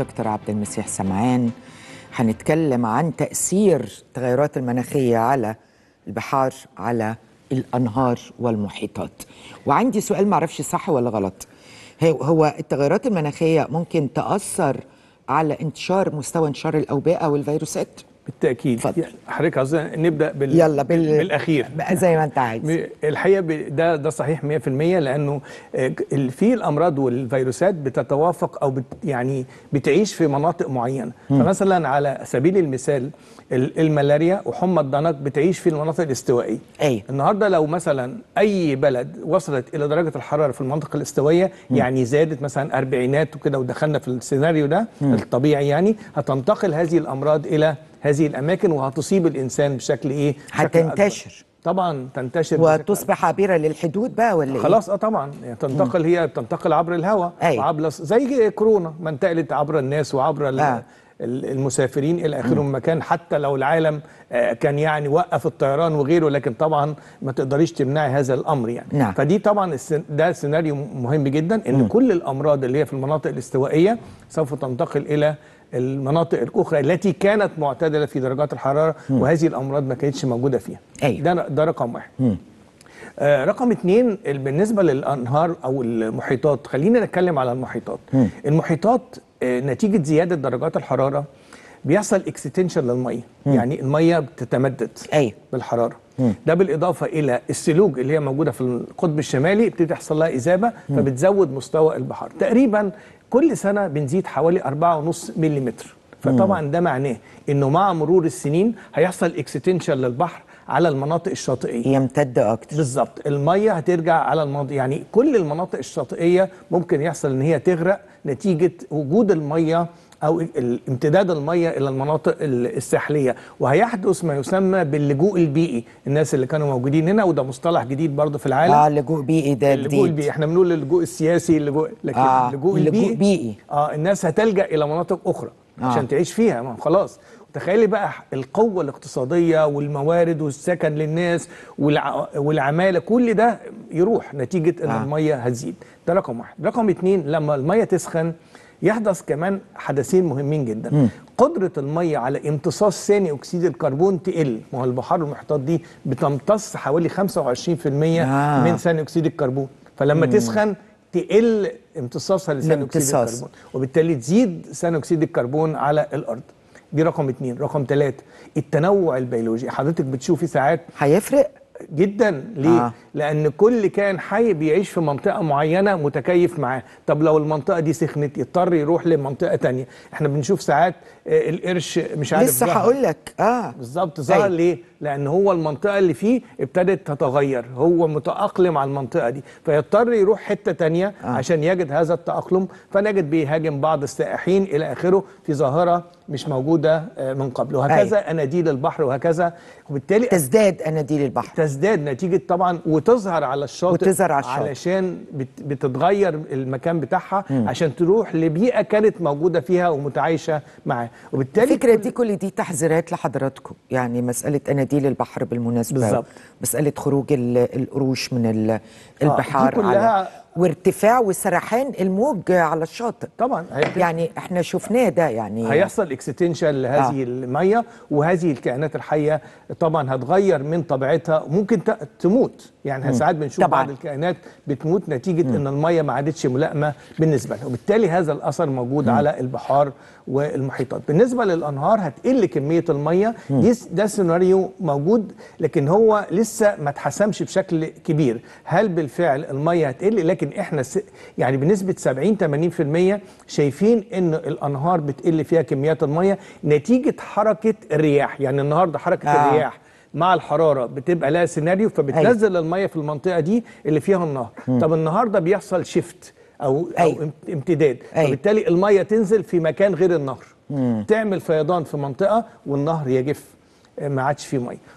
دكتور عبد المسيح سمعان هنتكلم عن تأثير التغيرات المناخية على البحار على الأنهار والمحيطات وعندي سؤال معرفش صح ولا غلط هو التغيرات المناخية ممكن تأثر على انتشار مستوى انتشار الأوبئة والفيروسات؟ بالتاكيد حضرتك عاوزنا نبدا بال... يلا بال... بالاخير زي ما انت عايز الحقيقه ده ده صحيح 100% لانه آه، في الامراض والفيروسات بتتوافق او بت... يعني بتعيش في مناطق معينه م. فمثلا على سبيل المثال الملاريا وحمى الضنك بتعيش في المناطق الاستوائيه أي. النهارده لو مثلا اي بلد وصلت الى درجه الحراره في المنطقه الاستوائيه م. يعني زادت مثلا اربعينات وكده ودخلنا في السيناريو ده م. الطبيعي يعني هتنتقل هذه الامراض الى هذه الاماكن وهتصيب الانسان بشكل ايه هتنتشر طبعا تنتشر وتصبح عابره للحدود بقى ولا إيه؟ خلاص اه طبعا تنتقل هي بتنتقل عبر الهواء أيوة. عبر زي كورونا ما انتقلت عبر الناس وعبر آه. المسافرين الى اخره من مكان حتى لو العالم آه، كان يعني وقف الطيران وغيره لكن طبعا ما تقدريش تمنعي هذا الامر يعني نعم. فدي طبعا ده سيناريو مهم جدا ان م. كل الامراض اللي هي في المناطق الاستوائيه سوف تنتقل الى المناطق الاخرى التي كانت معتدله في درجات الحراره م. وهذه الامراض ما كانتش موجوده فيها أيوة. ده ده رقم واحد م. آه، رقم اثنين بالنسبة للأنهار أو المحيطات خلينا نتكلم على المحيطات م. المحيطات آه، نتيجة زيادة درجات الحرارة بيحصل اكستنشن للميه مم. يعني الميه بتتمدد أي. بالحراره مم. ده بالاضافه الى السلوج اللي هي موجوده في القطب الشمالي بتبتدي تحصل لها اذابه مم. فبتزود مستوى البحار تقريبا كل سنه بنزيد حوالي 4.5 ملم فطبعا ده معناه انه مع مرور السنين هيحصل اكستنشن للبحر على المناطق الشاطئيه يمتد اكتر بالظبط الميه هترجع على المناطق يعني كل المناطق الشاطئيه ممكن يحصل ان هي تغرق نتيجه وجود الميه او امتداد الميه الى المناطق الساحليه وهيحدث ما يسمى باللجوء البيئي الناس اللي كانوا موجودين هنا وده مصطلح جديد برضه في العالم اه اللجوء بيئي ده جديد اللجوء البيئي احنا بنقول اللجوء السياسي اللجوء لكن آه اللجوء البيئي, بيئي. اه الناس هتلجا الى مناطق اخرى آه. عشان تعيش فيها ما خلاص تخيلي بقى القوة الاقتصادية والموارد والسكن للناس والع... والعمالة كل ده يروح نتيجة ان آه. المية هتزيد ده رقم واحد رقم اتنين لما المية تسخن يحدث كمان حدثين مهمين جدا مم. قدرة المية على امتصاص ثاني أكسيد الكربون تقل ما هو البحار المحيطات دي بتمتص حوالي 25% آه. من ثاني أكسيد الكربون فلما مم. تسخن تقل امتصاصها لثاني أكسيد الكربون وبالتالي تزيد ثاني أكسيد الكربون على الأرض دي رقم اتنين رقم تلاتة التنوع البيولوجي حضرتك بتشوفي ساعات هيفرق جدا ليه؟ آه. لان كل كائن حي بيعيش في منطقه معينه متكيف معاه، طب لو المنطقه دي سخنت يضطر يروح لمنطقه تانية، احنا بنشوف ساعات آه، القرش مش عارف لسه هقول لك اه بالظبط ظهر ليه؟ لان هو المنطقه اللي فيه ابتدت تتغير، هو متاقلم على المنطقه دي، فيضطر يروح حته تانية آه. عشان يجد هذا التاقلم، فنجد بيهاجم بعض السائحين الى اخره في ظاهره مش موجودة آه، من قبل وهكذا أيوة. أناديل البحر وهكذا وبالتالي تزداد أناديل البحر تزداد نتيجة طبعا وتظهر على الشاطئ وتظهر على الشاطئ علشان بتتغير المكان بتاعها مم. عشان تروح لبيئة كانت موجودة فيها ومتعايشة معاها وبالتالي الفكرة دي كل دي تحذيرات لحضراتكم يعني مسألة أناديل البحر بالمناسبة بالزبط. مسألة خروج القروش من آه، البحار آه على وارتفاع وسرحان الموج على الشاطئ طبعا يعني احنا شفناه ده يعني هيحصل اكستنشن لهذه آه. الميه وهذه الكائنات الحيه طبعا هتغير من طبيعتها ممكن تموت يعني ساعات بنشوف طبعا. بعض الكائنات بتموت نتيجه مم. ان الميه ما عادتش ملائمه بالنسبه لها وبالتالي هذا الاثر موجود مم. على البحار والمحيطات بالنسبه للانهار هتقل كميه الميه دي ده سيناريو موجود لكن هو لسه ما اتحسمش بشكل كبير هل بالفعل الميه هتقل لكن احنا س... يعني بنسبه 70 80% شايفين ان الانهار بتقل فيها كميات الميه نتيجه حركه الرياح يعني النهارده حركه آه. الرياح مع الحراره بتبقى لها سيناريو أيوة. فبتنزل أيوة. الميه في المنطقه دي اللي فيها النهر مم. طب النهارده بيحصل شيفت او أيوة. او امتداد أيوة. فبالتالي الميه تنزل في مكان غير النهر مم. تعمل فيضان في منطقه والنهر يجف آه، ما عادش فيه ميه